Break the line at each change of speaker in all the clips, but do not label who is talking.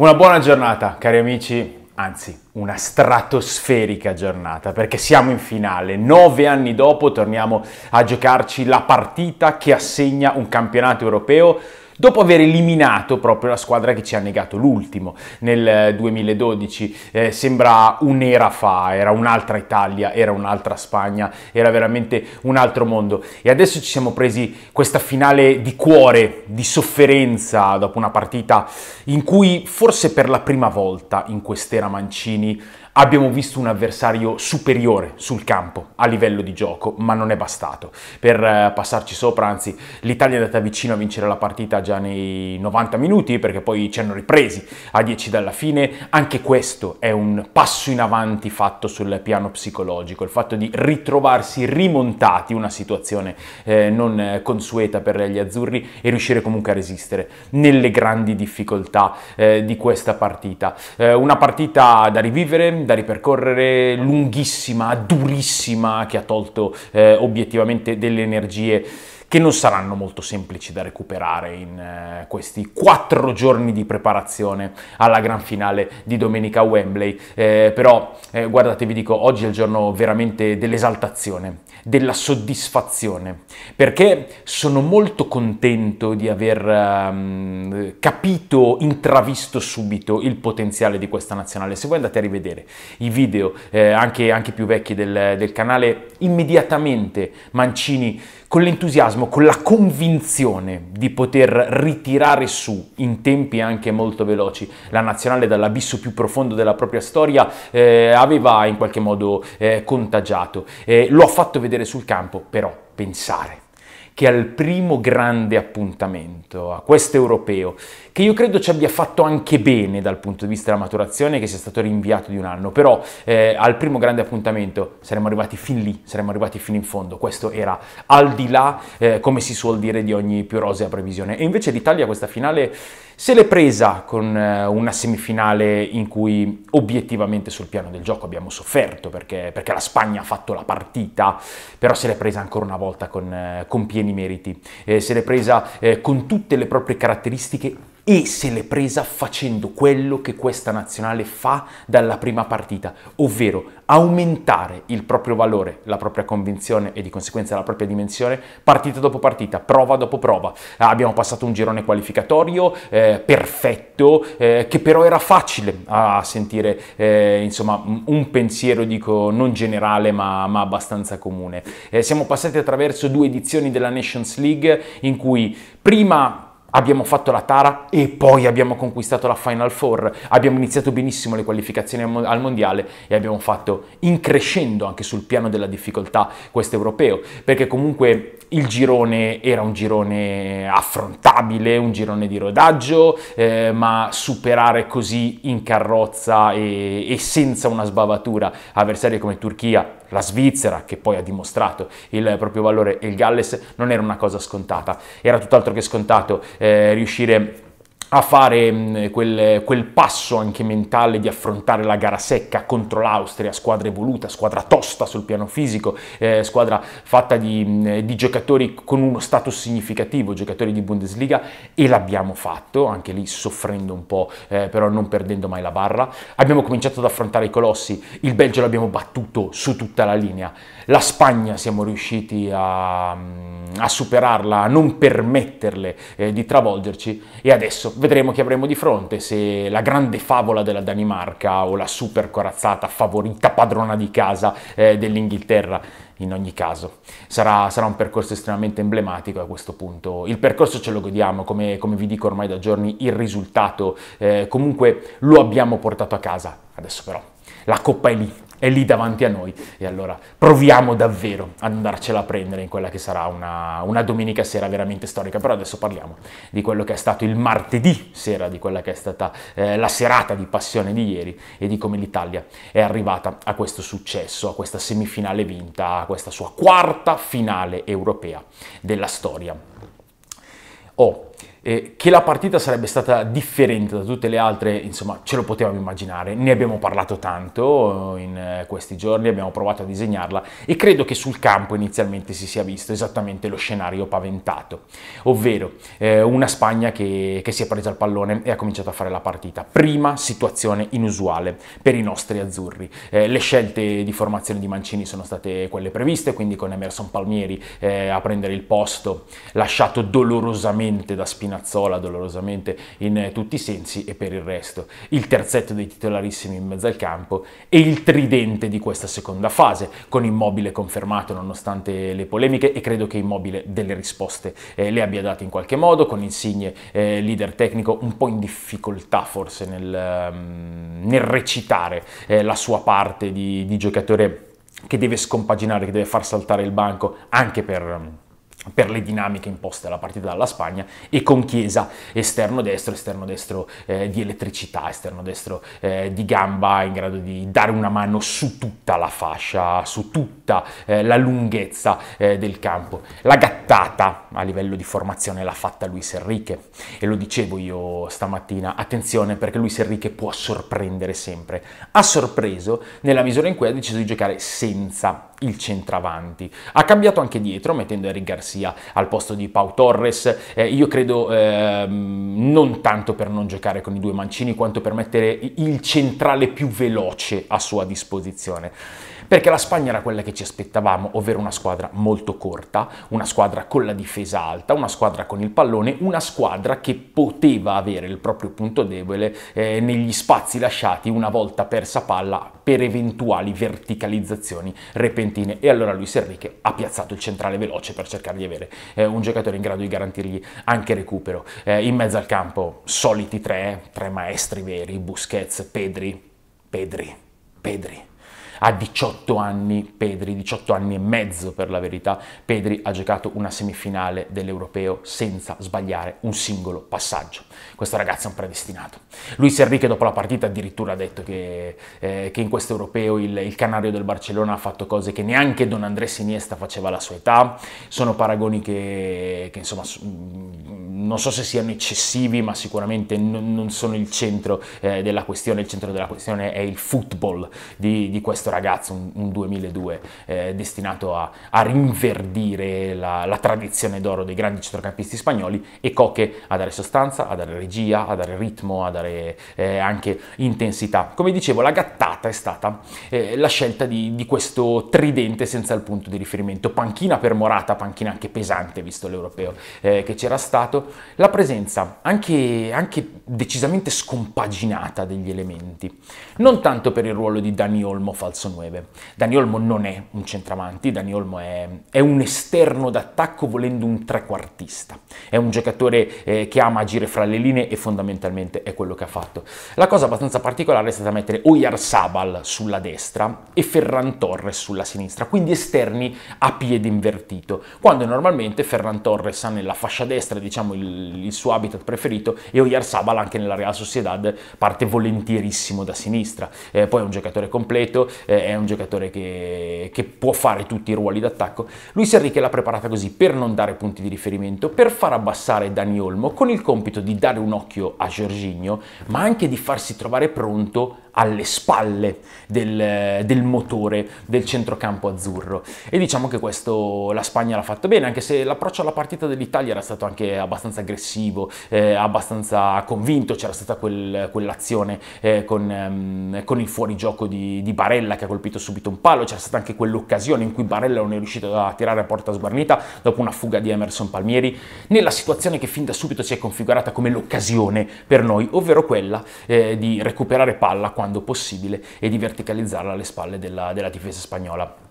Una buona giornata, cari amici, anzi una stratosferica giornata perché siamo in finale. Nove anni dopo torniamo a giocarci la partita che assegna un campionato europeo dopo aver eliminato proprio la squadra che ci ha negato l'ultimo nel 2012. Eh, eh, sembra un'era fa, era un'altra Italia, era un'altra Spagna, era veramente un altro mondo. E adesso ci siamo presi questa finale di cuore, di sofferenza, dopo una partita in cui forse per la prima volta in quest'era Mancini Abbiamo visto un avversario superiore sul campo a livello di gioco, ma non è bastato per eh, passarci sopra, anzi l'Italia è andata vicino a vincere la partita già nei 90 minuti perché poi ci hanno ripresi a 10 dalla fine. Anche questo è un passo in avanti fatto sul piano psicologico, il fatto di ritrovarsi rimontati una situazione eh, non consueta per gli azzurri e riuscire comunque a resistere nelle grandi difficoltà eh, di questa partita. Eh, una partita da rivivere da ripercorrere, lunghissima, durissima, che ha tolto eh, obiettivamente delle energie che non saranno molto semplici da recuperare in eh, questi quattro giorni di preparazione alla gran finale di domenica a Wembley. Eh, però eh, guardate, vi dico, oggi è il giorno veramente dell'esaltazione, della soddisfazione, perché sono molto contento di aver ehm, capito, intravisto subito il potenziale di questa nazionale. Se voi andate a rivedere i video, eh, anche, anche, più vecchi del, del canale, immediatamente Mancini con l'entusiasmo entusiasmo, con la convinzione di poter ritirare su in tempi anche molto veloci la nazionale dall'abisso più profondo della propria storia, eh, aveva in qualche modo eh, contagiato. Eh, lo ha fatto vedere sul campo, però pensare che al primo grande appuntamento, a questo europeo, che io credo ci abbia fatto anche bene dal punto di vista della maturazione, che sia stato rinviato di un anno, però eh, al primo grande appuntamento saremmo arrivati fin lì, saremmo arrivati fino in fondo, questo era al di là, eh, come si suol dire, di ogni più rosea previsione. E invece l'Italia questa finale se l'è presa con eh, una semifinale in cui obiettivamente sul piano del gioco abbiamo sofferto, perché, perché la Spagna ha fatto la partita, però se l'è presa ancora una volta con, eh, con pieni meriti, se l'è presa eh, con tutte le proprie caratteristiche e se l'è presa facendo quello che questa nazionale fa dalla prima partita, ovvero aumentare il proprio valore, la propria convinzione e di conseguenza la propria dimensione partita dopo partita, prova dopo prova. Abbiamo passato un girone qualificatorio eh, perfetto, eh, che però era facile a sentire, eh, insomma, un pensiero, dico, non generale ma, ma abbastanza comune. Eh, siamo passati attraverso due edizioni della Nations League in cui prima Abbiamo fatto la Tara e poi abbiamo conquistato la Final Four. Abbiamo iniziato benissimo le qualificazioni al mondiale e abbiamo fatto increscendo anche sul piano della difficoltà questo europeo, perché comunque il girone era un girone affrontabile, un girone di rodaggio, eh, ma superare così in carrozza e, e senza una sbavatura avversari come Turchia, la Svizzera, che poi ha dimostrato il proprio valore, e il Galles non era una cosa scontata. Era tutt'altro che scontato eh, riuscire a fare mm, quel, quel, passo anche mentale di affrontare la gara secca contro l'Austria, squadra evoluta, squadra tosta sul piano fisico, eh, squadra fatta di, mm, di, giocatori con uno status significativo, giocatori di Bundesliga e l'abbiamo fatto, anche lì soffrendo un po', eh, però non perdendo mai la barra. Abbiamo cominciato ad affrontare i colossi, il Belgio l'abbiamo battuto su tutta la linea, la Spagna siamo riusciti a, mm, a superarla, a non permetterle eh, di travolgerci e adesso vedremo chi avremo di fronte, se la grande favola della Danimarca o la super corazzata favorita padrona di casa eh, dell'Inghilterra. In ogni caso, sarà, sarà, un percorso estremamente emblematico a questo punto. Il percorso ce lo godiamo, come, come vi dico ormai da giorni, il risultato eh, comunque lo abbiamo portato a casa. Adesso però la coppa è lì, è lì davanti a noi e allora proviamo davvero ad andarcela a prendere in quella che sarà una, una, domenica sera veramente storica, però adesso parliamo di quello che è stato il martedì sera, di quella che è stata eh, la serata di passione di ieri e di come l'Italia è arrivata a questo successo, a questa semifinale vinta, a questa sua quarta finale europea della storia. Oh, eh, che la partita sarebbe stata differente da tutte le altre, insomma, ce lo potevamo immaginare, ne abbiamo parlato tanto eh, in eh, questi giorni, abbiamo provato a disegnarla e credo che sul campo inizialmente si sia visto esattamente lo scenario paventato, ovvero eh, una Spagna che, che si è presa il pallone e ha cominciato a fare la partita. Prima situazione inusuale per i nostri azzurri. Eh, le scelte di formazione di Mancini sono state quelle previste, quindi con Emerson Palmieri eh, a prendere il posto, lasciato dolorosamente da Spinelli Spinazzola dolorosamente in eh, tutti i sensi e per il resto il terzetto dei titolarissimi in mezzo al campo e il tridente di questa seconda fase con Immobile confermato nonostante le polemiche e credo che Immobile delle risposte eh, le abbia date in qualche modo con Insigne eh, leader tecnico un po' in difficoltà forse nel, ehm, nel recitare eh, la sua parte di, di giocatore che deve scompaginare, che deve far saltare il banco anche per per le dinamiche imposte alla partita dalla Spagna e con Chiesa esterno destro, esterno destro eh, di elettricità, esterno destro eh, di gamba in grado di dare una mano su tutta la fascia, su tutta eh, la lunghezza eh, del campo. La gattata a livello di formazione l'ha fatta Luis Enrique e lo dicevo io stamattina, attenzione perché Luis Enrique può sorprendere sempre. Ha sorpreso nella misura in cui ha deciso di giocare senza il centravanti. Ha cambiato anche dietro mettendo Eric Garcia al posto di Pau Torres, eh, io credo eh, non tanto per non giocare con i due mancini quanto per mettere il centrale più veloce a sua disposizione perché la Spagna era quella che ci aspettavamo, ovvero una squadra molto corta, una squadra con la difesa alta, una squadra con il pallone, una squadra che poteva avere il proprio punto debole eh, negli spazi lasciati una volta persa palla per eventuali verticalizzazioni repentine. E allora Luis Enrique ha piazzato il centrale veloce per cercare di avere eh, un giocatore in grado di garantirgli anche recupero. Eh, in mezzo al campo soliti tre, tre maestri veri, Busquets, Pedri, Pedri, Pedri a 18 anni Pedri, 18 anni e mezzo per la verità, Pedri ha giocato una semifinale dell'Europeo senza sbagliare un singolo passaggio. Questo ragazzo è un predestinato. Luis Enrique dopo la partita addirittura ha detto che, eh, che in questo Europeo il, il, canario del Barcellona ha fatto cose che neanche Don Andrés Iniesta faceva alla sua età. Sono paragoni che, che insomma mm, non so se siano eccessivi, ma sicuramente non, non sono il centro eh, della questione. Il centro della questione è il football di, di questo questo ragazzo, un, un 2002, eh, destinato a, a rinverdire la, la tradizione d'oro dei grandi centrocampisti spagnoli e Coche a dare sostanza, a dare regia, a dare ritmo, a dare eh, anche intensità. Come dicevo, la gattata è stata eh, la scelta di, di, questo tridente senza il punto di riferimento. Panchina per Morata, panchina anche pesante visto l'europeo eh, che c'era stato. La presenza anche, anche decisamente scompaginata degli elementi non tanto per il ruolo di Dani Olmo falso 9. Dani Olmo non è un centravanti, Dani Olmo è, è un esterno d'attacco volendo un trequartista, è un giocatore eh, che ama agire fra le linee e fondamentalmente è quello che ha fatto. La cosa abbastanza particolare è stata mettere Oyar Sabal sulla destra e Ferran Torres sulla sinistra, quindi esterni a piede invertito, quando normalmente Ferran Torres ha nella fascia destra, diciamo il, il suo habitat preferito, e Oyar Sabal anche nella Real Sociedad parte volentierissimo da sinistra sinistra, eh, poi è un giocatore completo, eh, è un giocatore che, che, può fare tutti i ruoli d'attacco. Luis Enrique l'ha preparata così per non dare punti di riferimento, per far abbassare Dani Olmo con il compito di dare un occhio a Jorginho, ma anche di farsi trovare pronto alle spalle del, del, motore del centrocampo azzurro. E diciamo che questo la Spagna l'ha fatto bene, anche se l'approccio alla partita dell'Italia era stato anche abbastanza aggressivo, eh, abbastanza convinto, c'era stata quel, quell'azione eh, con, ehm, Ehm, con il fuorigioco di, di, Barella che ha colpito subito un palo, c'è stata anche quell'occasione in cui Barella non è riuscito a tirare a porta sguarnita dopo una fuga di Emerson Palmieri, nella situazione che fin da subito si è configurata come l'occasione per noi, ovvero quella eh, di recuperare palla quando possibile e di verticalizzarla alle spalle della, della difesa spagnola.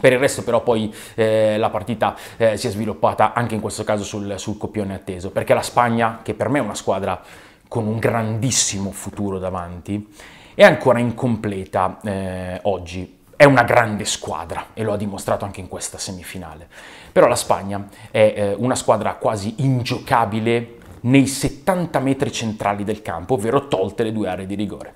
Per il resto però poi eh, la partita eh, si è sviluppata anche in questo caso sul, sul copione atteso, perché la Spagna, che per me è una squadra con un grandissimo futuro davanti, è ancora incompleta eh, oggi. È una grande squadra e lo ha dimostrato anche in questa semifinale. Però la Spagna è eh, una squadra quasi ingiocabile nei 70 metri centrali del campo, ovvero tolte le due aree di rigore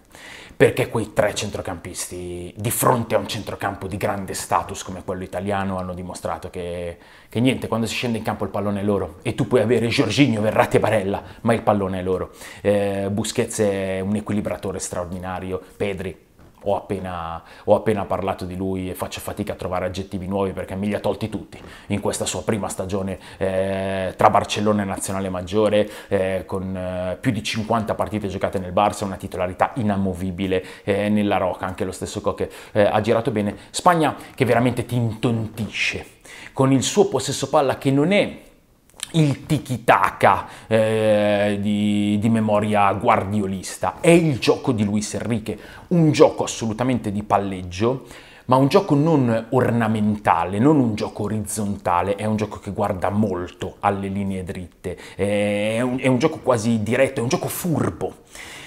perché quei tre centrocampisti di fronte a un centrocampo di grande status come quello italiano hanno dimostrato che, che niente, quando si scende in campo il pallone è loro e tu puoi avere Giorginio, Verratti e Barella, ma il pallone è loro. Eh, Busquets è un equilibratore straordinario, Pedri ho appena, ho appena parlato di lui e faccio fatica a trovare aggettivi nuovi perché me li ha tolti tutti in questa sua prima stagione eh, tra Barcellona e Nazionale Maggiore, eh, con eh, più di 50 partite giocate nel Barça, una titolarità inamovibile eh, nella Roca, anche lo stesso Coche eh, ha girato bene. Spagna che veramente ti intontisce con il suo possesso palla che non è il tiki-taka eh, di, di, memoria guardiolista, è il gioco di Luis Enrique, un gioco assolutamente di palleggio, ma un gioco non ornamentale, non un gioco orizzontale, è un gioco che guarda molto alle linee dritte, è un, è un gioco quasi diretto, è un gioco furbo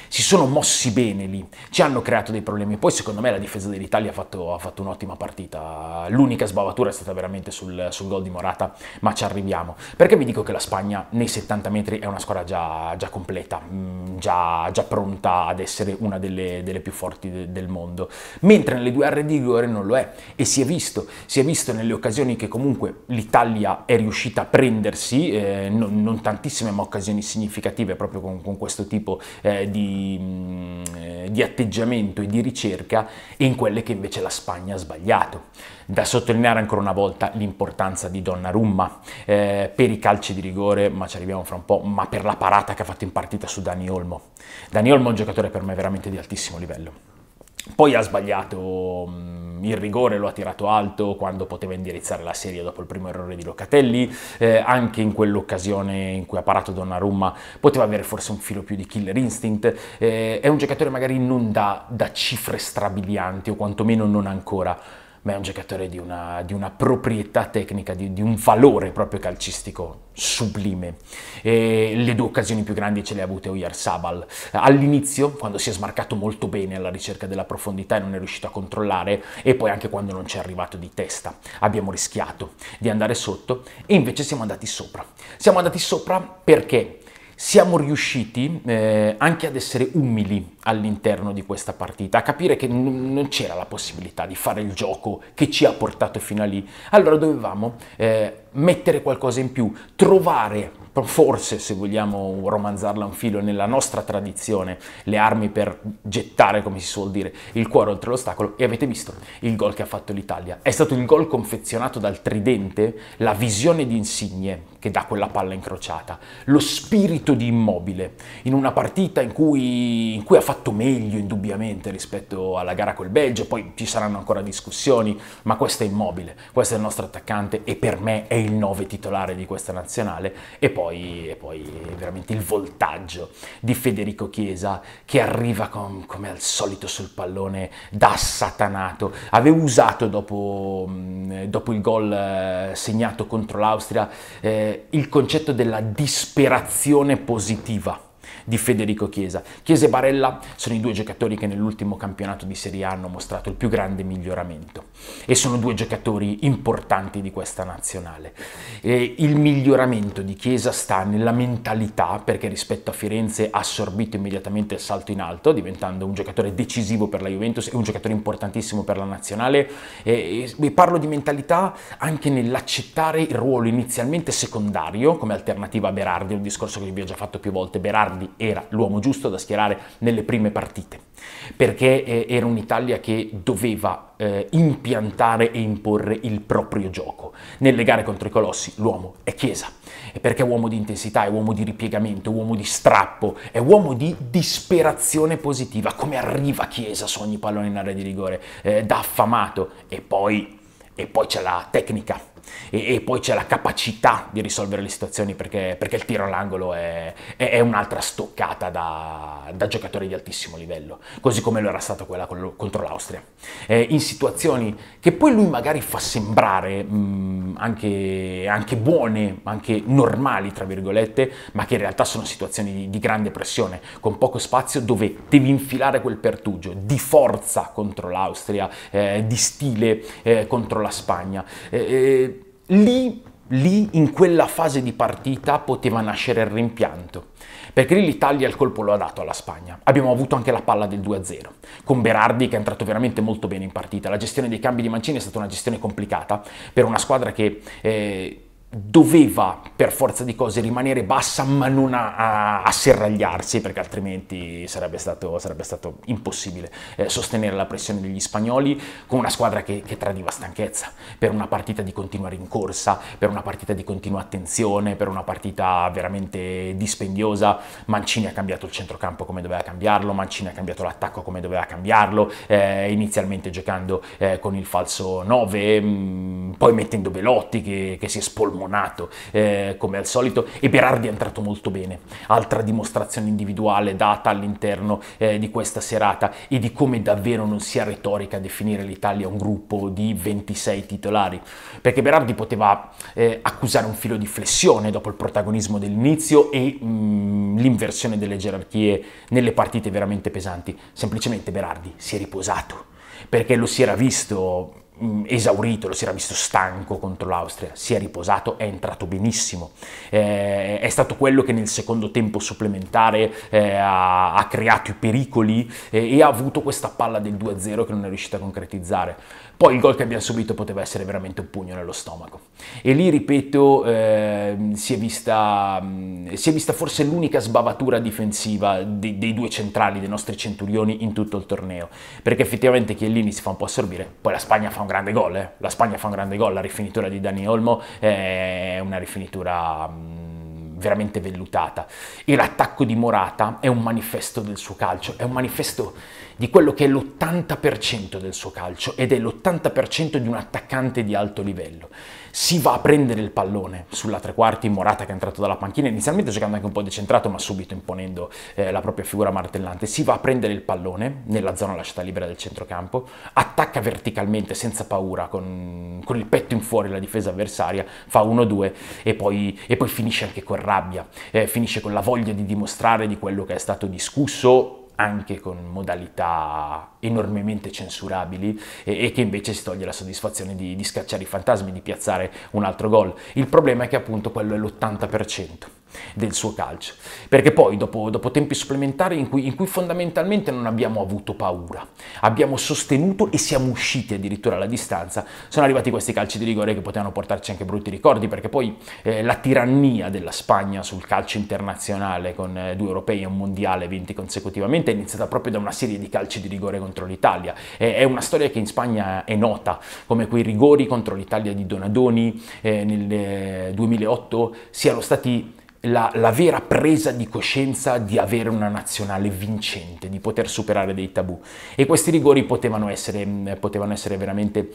si sono mossi bene lì, ci hanno creato dei problemi. Poi secondo me la difesa dell'Italia ha fatto, ha fatto un'ottima partita, l'unica sbavatura è stata veramente sul, sul, gol di Morata, ma ci arriviamo. Perché vi dico che la Spagna nei 70 metri è una squadra già, già completa, mm, già, già, pronta ad essere una delle, delle più forti de, del mondo, mentre nelle due aree di rigore non lo è e si è visto, si è visto nelle occasioni che comunque l'Italia è riuscita a prendersi, eh, non, non, tantissime ma occasioni significative proprio con, con questo tipo eh, di Mm, eh, di, atteggiamento e di ricerca e in quelle che invece la Spagna ha sbagliato. Da sottolineare ancora una volta l'importanza di Donnarumma eh, per i calci di rigore, ma ci arriviamo fra un po', ma per la parata che ha fatto in partita su Dani Olmo. Dani Olmo è un giocatore per me veramente di altissimo livello. Poi ha sbagliato mm, il rigore, lo ha tirato alto quando poteva indirizzare la serie dopo il primo errore di Locatelli, eh, anche in quell'occasione in cui ha parato Donnarumma poteva avere forse un filo più di killer instinct, eh, è un giocatore magari non da, da cifre strabilianti o quantomeno non ancora, ma è un giocatore di una, di una proprietà tecnica, di, di, un valore proprio calcistico sublime. E le due occasioni più grandi ce le ha avute Oyar Sabal. All'inizio, quando si è smarcato molto bene alla ricerca della profondità e non è riuscito a controllare, e poi anche quando non ci è arrivato di testa. Abbiamo rischiato di andare sotto e invece siamo andati sopra. Siamo andati sopra perché siamo riusciti eh, anche ad essere umili all'interno di questa partita, a capire che non c'era la possibilità di fare il gioco che ci ha portato fino a lì. Allora dovevamo eh, mettere qualcosa in più, trovare forse se vogliamo romanzarla un filo nella nostra tradizione, le armi per gettare, come si suol dire, il cuore oltre l'ostacolo e avete visto il gol che ha fatto l'Italia. È stato il gol confezionato dal tridente, la visione di Insigne che dà quella palla incrociata, lo spirito di Immobile in una partita in cui, in cui ha fatto fatto meglio indubbiamente rispetto alla gara col Belgio, poi ci saranno ancora discussioni, ma questo è immobile, questo è il nostro attaccante e per me è il 9 titolare di questa nazionale e poi, e poi veramente il voltaggio di Federico Chiesa che arriva con, come al solito sul pallone da satanato. Avevo usato dopo, dopo il gol eh, segnato contro l'Austria eh, il concetto della disperazione positiva di Federico Chiesa. Chiesa e Barella sono i due giocatori che nell'ultimo campionato di Serie A hanno mostrato il più grande miglioramento e sono due giocatori importanti di questa nazionale. E il miglioramento di Chiesa sta nella mentalità perché rispetto a Firenze ha assorbito immediatamente il salto in alto diventando un giocatore decisivo per la Juventus e un giocatore importantissimo per la nazionale e, e parlo di mentalità anche nell'accettare il ruolo inizialmente secondario come alternativa a Berardi, un discorso che vi ho già fatto più volte, Berardi era l'uomo giusto da schierare nelle prime partite, perché eh, era un'Italia che doveva eh, impiantare e imporre il proprio gioco. Nelle gare contro i colossi l'uomo è Chiesa, perché è uomo di intensità, è uomo di ripiegamento, è uomo di strappo, è uomo di disperazione positiva, come arriva Chiesa su ogni pallone in area di rigore, eh, da affamato e poi, e poi c'è la tecnica e, e poi c'è la capacità di risolvere le situazioni perché, perché il tiro all'angolo è, è, è un'altra stoccata da, da, giocatori di altissimo livello, così come lo era stata quella con, contro l'Austria. Eh, in situazioni che poi lui magari fa sembrare mh, mm, anche, anche, buone, anche normali, tra virgolette, ma che in realtà sono situazioni di, di grande pressione, con poco spazio dove devi infilare quel pertugio di forza contro l'Austria, eh, di stile eh, contro la Spagna. Eh, eh lì, lì, in quella fase di partita, poteva nascere il rimpianto. Perché lì l'Italia il colpo lo ha dato alla Spagna. Abbiamo avuto anche la palla del 2-0, con Berardi che è entrato veramente molto bene in partita. La gestione dei cambi di Mancini è stata una gestione complicata per una squadra che... Eh, doveva per forza di cose rimanere bassa ma non a, a, a serragliarsi perché altrimenti sarebbe stato, sarebbe stato impossibile eh, sostenere la pressione degli spagnoli con una squadra che, che, tradiva stanchezza per una partita di continua rincorsa, per una partita di continua attenzione, per una partita veramente dispendiosa. Mancini ha cambiato il centrocampo come doveva cambiarlo, Mancini ha cambiato l'attacco come doveva cambiarlo, eh, inizialmente giocando eh, con il falso 9, mh, mm, poi mettendo Belotti che, che si è spolmato sormonato eh, come al solito e Berardi è entrato molto bene. Altra dimostrazione individuale data all'interno eh, di questa serata e di come davvero non sia retorica definire l'Italia un gruppo di 26 titolari, perché Berardi poteva eh, accusare un filo di flessione dopo il protagonismo dell'inizio e mh, mm, l'inversione delle gerarchie nelle partite veramente pesanti. Semplicemente Berardi si è riposato perché lo si era visto Mm, esaurito, lo si era visto stanco contro l'Austria, si è riposato, è entrato benissimo, eh, è stato quello che nel secondo tempo supplementare eh, ha, ha, creato i pericoli eh, e ha avuto questa palla del 2-0 che non è riuscita a concretizzare. Poi il gol che abbiamo subito poteva essere veramente un pugno nello stomaco. E lì, ripeto, eh, si, è vista, si, è vista, forse l'unica sbavatura difensiva di, dei due centrali, dei nostri centurioni, in tutto il torneo. Perché effettivamente Chiellini si fa un po' assorbire, poi la Spagna fa un grande gol, eh? la Spagna fa un grande gol, la rifinitura di Dani Olmo è una rifinitura... Mh, veramente vellutata. E l'attacco di Morata è un manifesto del suo calcio, è un manifesto di quello che è l'80% del suo calcio ed è l'80% di un attaccante di alto livello. Si va a prendere il pallone sulla tre quarti, Morata che è entrato dalla panchina, inizialmente giocando anche un po' decentrato ma subito imponendo eh, la propria figura martellante, si va a prendere il pallone nella zona lasciata libera del centrocampo, attacca verticalmente senza paura, con, con il petto in fuori la difesa avversaria, fa 1-2 e poi, e poi finisce anche con rabbia, eh, finisce con la voglia di dimostrare di quello che è stato discusso anche con modalità enormemente censurabili e, e, che invece si toglie la soddisfazione di, di scacciare i fantasmi, di piazzare un altro gol. Il problema è che appunto quello è l'80% del suo calcio. Perché poi dopo, dopo tempi supplementari in cui, in cui, fondamentalmente non abbiamo avuto paura, abbiamo sostenuto e siamo usciti addirittura alla distanza, sono arrivati questi calci di rigore che potevano portarci anche brutti ricordi, perché poi eh, la tirannia della Spagna sul calcio internazionale con eh, due europei e un mondiale vinti consecutivamente è iniziata proprio da una serie di calci di rigore contro l'Italia. Eh, è una storia che in Spagna è nota, come quei rigori contro l'Italia di Donadoni eh, nel 2008 eh, siano stati la, la, vera presa di coscienza di avere una nazionale vincente, di poter superare dei tabù. E questi rigori potevano essere, potevano essere veramente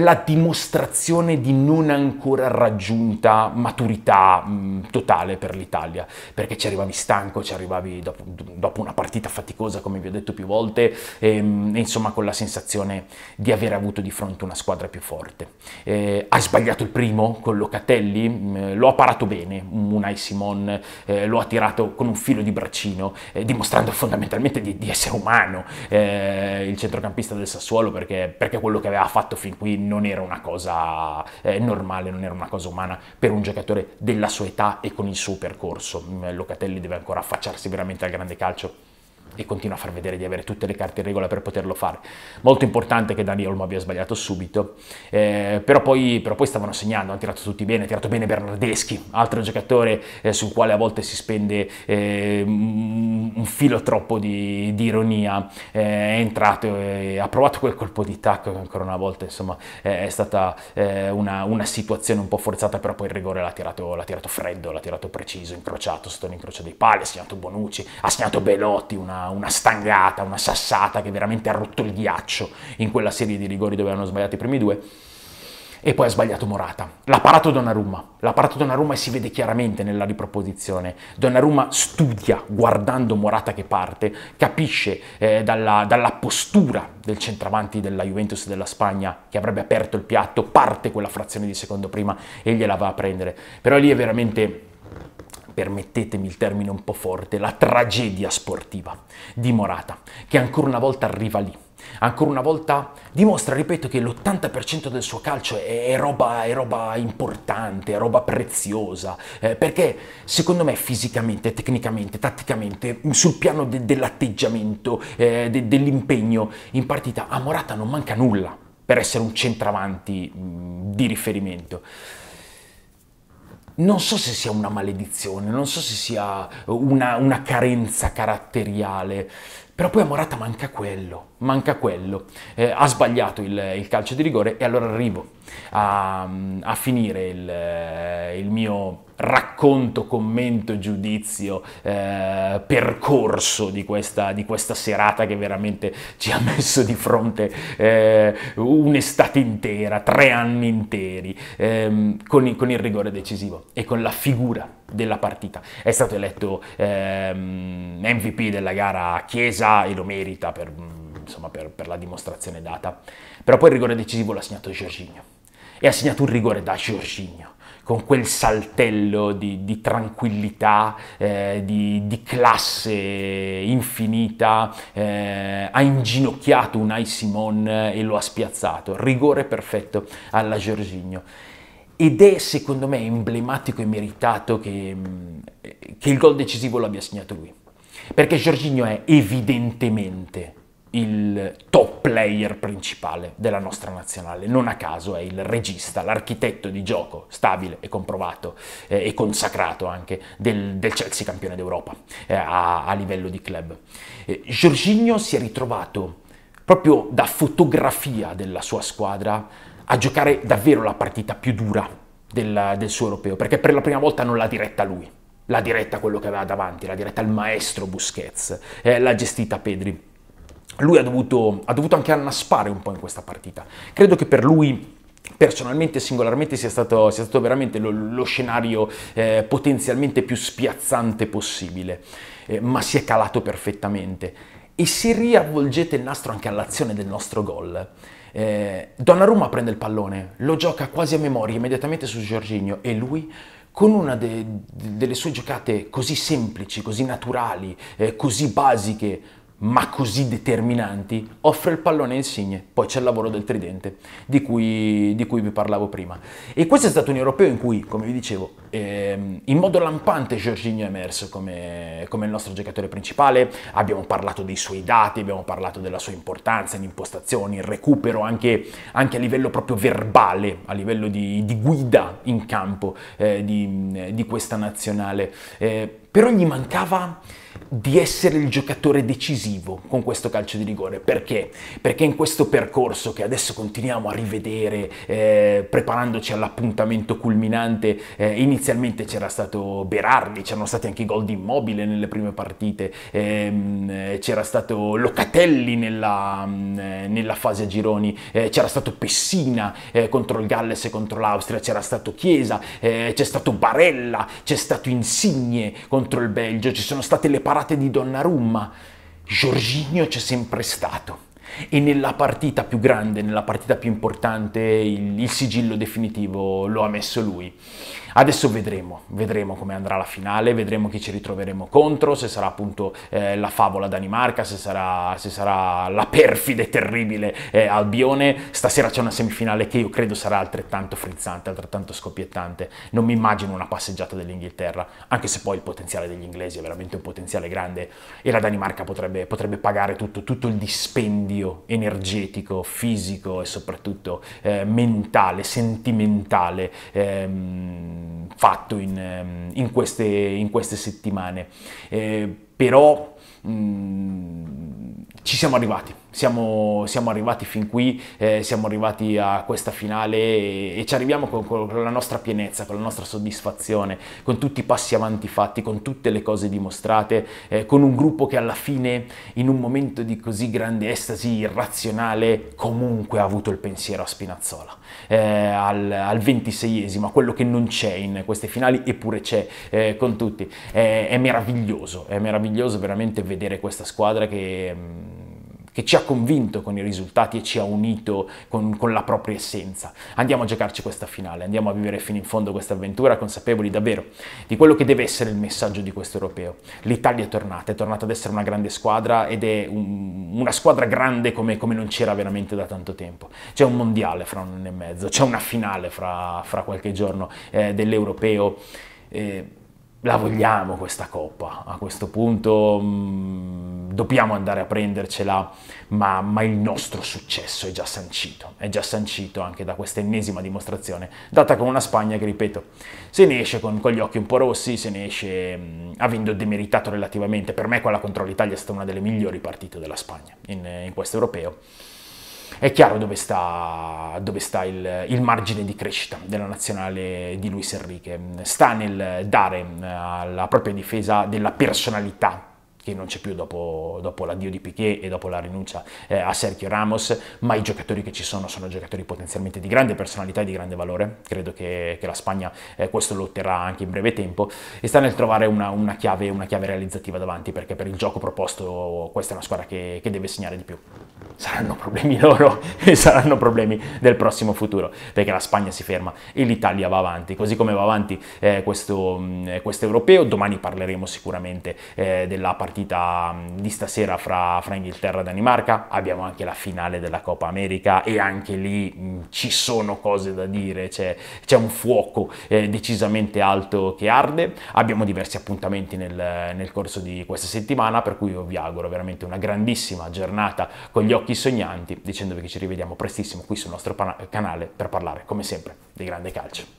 la dimostrazione di non ancora raggiunta maturità mh, mm, totale per l'Italia, perché ci arrivavi stanco, ci arrivavi dopo, dopo, una partita faticosa, come vi ho detto più volte, ehm, e, mh, insomma con la sensazione di aver avuto di fronte una squadra più forte. Eh, ha sbagliato il primo con Locatelli, mh, mm, eh, lo ha parato bene, Unai Simon eh, lo ha tirato con un filo di braccino, eh, dimostrando fondamentalmente di, di essere umano eh, il centrocampista del Sassuolo, perché, perché quello che aveva fatto fin qui non era una cosa eh, normale, non era una cosa umana per un giocatore della sua età e con il suo percorso. Mm, Locatelli deve ancora affacciarsi veramente al grande calcio e continua a far vedere di avere tutte le carte in regola per poterlo fare. Molto importante che Dani Olmo abbia sbagliato subito, eh, però, poi, però, poi, stavano segnando, hanno tirato tutti bene, ha tirato bene Bernardeschi, altro giocatore eh, sul quale a volte si spende eh, un filo troppo di, di ironia, eh, è entrato, e ha provato quel colpo di tacco che ancora una volta insomma è stata eh, una, una, situazione un po' forzata, però poi il rigore l'ha tirato, l'ha tirato freddo, l'ha tirato preciso, incrociato, sotto l'incrocio dei pali, ha segnato Bonucci, ha segnato Belotti, una una, stangata, una sassata che veramente ha rotto il ghiaccio in quella serie di rigori dove hanno sbagliato i primi due. E poi ha sbagliato Morata. L'ha parato Donnarumma. L'ha parato Donnarumma e si vede chiaramente nella riproposizione. Donnarumma studia guardando Morata che parte, capisce eh, dalla, dalla postura del centravanti della Juventus e della Spagna che avrebbe aperto il piatto, parte quella frazione di secondo prima e gliela va a prendere. Però lì è veramente permettetemi il termine un po' forte, la tragedia sportiva di Morata, che ancora una volta arriva lì. Ancora una volta dimostra, ripeto, che l'80% del suo calcio è, è, roba, è, roba, importante, è roba preziosa, eh, perché secondo me fisicamente, tecnicamente, tatticamente, sul piano de, dell'atteggiamento, eh, de, dell'impegno in partita, a Morata non manca nulla per essere un centravanti mh, di riferimento non so se sia una maledizione, non so se sia una, una carenza caratteriale, però poi a Morata manca quello manca quello, eh, ha sbagliato il, il, calcio di rigore e allora arrivo a, a finire il, eh, il, mio racconto, commento, giudizio, eh, percorso di questa, di questa, serata che veramente ci ha messo di fronte eh, un'estate intera, tre anni interi, ehm, con il, con, il, rigore decisivo e con la figura della partita. È stato eletto MVP ehm, della gara a Chiesa e lo merita per insomma, per, per, la dimostrazione data. Però poi il rigore decisivo l'ha segnato Jorginho. E ha segnato un rigore da Jorginho, con quel saltello di, di tranquillità, eh, di, di, classe infinita, eh, ha inginocchiato un Simon e lo ha spiazzato. Rigore perfetto alla Jorginho. Ed è secondo me emblematico e meritato che, mm, che il gol decisivo l'abbia segnato lui. Perché Jorginho è evidentemente il top player principale della nostra nazionale. Non a caso è il regista, l'architetto di gioco stabile e comprovato eh, e consacrato anche del, del Chelsea campione d'Europa eh, a, a, livello di club. Eh, Jorginho si è ritrovato proprio da fotografia della sua squadra a giocare davvero la partita più dura del, del suo europeo, perché per la prima volta non l'ha diretta lui, l'ha diretta quello che aveva davanti, l'ha diretta il maestro Busquets, eh, l'ha gestita Pedri lui ha dovuto, ha dovuto anche annaspare un po' in questa partita. Credo che per lui personalmente e singolarmente sia stato, sia stato, veramente lo, lo scenario eh, potenzialmente più spiazzante possibile, eh, ma si è calato perfettamente. E se riavvolgete il nastro anche all'azione del nostro gol, eh, Donnarumma prende il pallone, lo gioca quasi a memoria immediatamente su Giorginio e lui con una de, de, delle sue giocate così semplici, così naturali, eh, così basiche, ma così determinanti, offre il pallone a Insigne, poi c'è il lavoro del tridente di cui, di cui, vi parlavo prima. E questo è stato un europeo in cui, come vi dicevo, ehm, in modo lampante Jorginho è emerso come, come, il nostro giocatore principale, abbiamo parlato dei suoi dati, abbiamo parlato della sua importanza in impostazioni, in recupero, anche, anche a livello proprio verbale, a livello di, di guida in campo eh, di, di, questa nazionale, eh, però gli mancava di essere il giocatore decisivo con questo calcio di rigore. Perché? Perché in questo percorso che adesso continuiamo a rivedere, eh, preparandoci all'appuntamento culminante, eh, inizialmente c'era stato Berardi, c'erano stati anche i gol di Immobile nelle prime partite, ehm, eh, c'era stato Locatelli nella, mm, eh, nella fase a gironi, eh, c'era stato Pessina eh, contro il Galles e contro l'Austria, c'era stato Chiesa, c'è stato Barella, c'è stato Insigne contro il Belgio, ci sono state le parate parte di Donnarumma, Giorginio c'è sempre stato. E nella partita più grande, nella partita più importante, il, il sigillo definitivo lo ha messo lui. Adesso vedremo, vedremo come andrà la finale, vedremo chi ci ritroveremo contro, se sarà appunto eh, la favola Danimarca, se sarà, se sarà la perfide terribile eh, Albione. Stasera c'è una semifinale che io credo sarà altrettanto frizzante, altrettanto scoppiettante. Non mi immagino una passeggiata dell'Inghilterra, anche se poi il potenziale degli inglesi è veramente un potenziale grande e la Danimarca potrebbe, potrebbe pagare tutto, tutto il dispendio energetico, fisico e soprattutto eh, mentale, sentimentale. Ehm, fatto in, ehm, in, queste, in, queste, settimane. Eh, però mh, mm, ci siamo arrivati siamo, siamo arrivati fin qui, eh, siamo arrivati a questa finale e, e ci arriviamo con, con, la nostra pienezza, con la nostra soddisfazione, con tutti i passi avanti fatti, con tutte le cose dimostrate, eh, con un gruppo che alla fine in un momento di così grande estasi irrazionale comunque ha avuto il pensiero a Spinazzola, eh, al, al 26esimo, a quello che non c'è in queste finali eppure c'è eh, con tutti. È, è meraviglioso, è meraviglioso veramente vedere questa squadra che... Mh, mm, che ci ha convinto con i risultati e ci ha unito con, con la propria essenza. Andiamo a giocarci questa finale, andiamo a vivere fino in fondo questa avventura, consapevoli davvero di quello che deve essere il messaggio di questo europeo. L'Italia è tornata, è tornata ad essere una grande squadra ed è un, una squadra grande come, come, non c'era veramente da tanto tempo. C'è un mondiale fra un anno e mezzo, c'è una finale fra, fra qualche giorno eh, dell'europeo. Eh, la vogliamo questa coppa, a questo punto mh, mm, dobbiamo andare a prendercela, ma, ma, il nostro successo è già sancito, è già sancito anche da questa ennesima dimostrazione, data con una Spagna che, ripeto, se ne esce con, con gli occhi un po' rossi, se ne esce mh, mm, avendo demeritato relativamente, per me quella contro l'Italia è stata una delle migliori partite della Spagna in, in questo europeo è chiaro dove sta, dove sta il, il, margine di crescita della nazionale di Luis Enrique, sta nel dare alla eh, propria difesa della personalità che non c'è più dopo, dopo l'addio di Piquet e dopo la rinuncia eh, a Sergio Ramos, ma i giocatori che ci sono sono giocatori potenzialmente di grande personalità e di grande valore, credo che, che la Spagna eh, questo lo otterrà anche in breve tempo, e sta nel trovare una, una, chiave, una, chiave, realizzativa davanti, perché per il gioco proposto questa è una squadra che, che deve segnare di più. Saranno problemi loro e saranno problemi del prossimo futuro, perché la Spagna si ferma e l'Italia va avanti, così come va avanti eh, questo, mm, eh, questo europeo, domani parleremo sicuramente eh, della partita partita mm, di stasera fra, fra Inghilterra e Danimarca, abbiamo anche la finale della Coppa America e anche lì mh, mm, ci sono cose da dire, c'è, un fuoco eh, decisamente alto che arde, abbiamo diversi appuntamenti nel, nel corso di questa settimana, per cui io vi auguro veramente una grandissima giornata con gli occhi sognanti, dicendovi che ci rivediamo prestissimo qui sul nostro canale per parlare, come sempre, di grande calcio.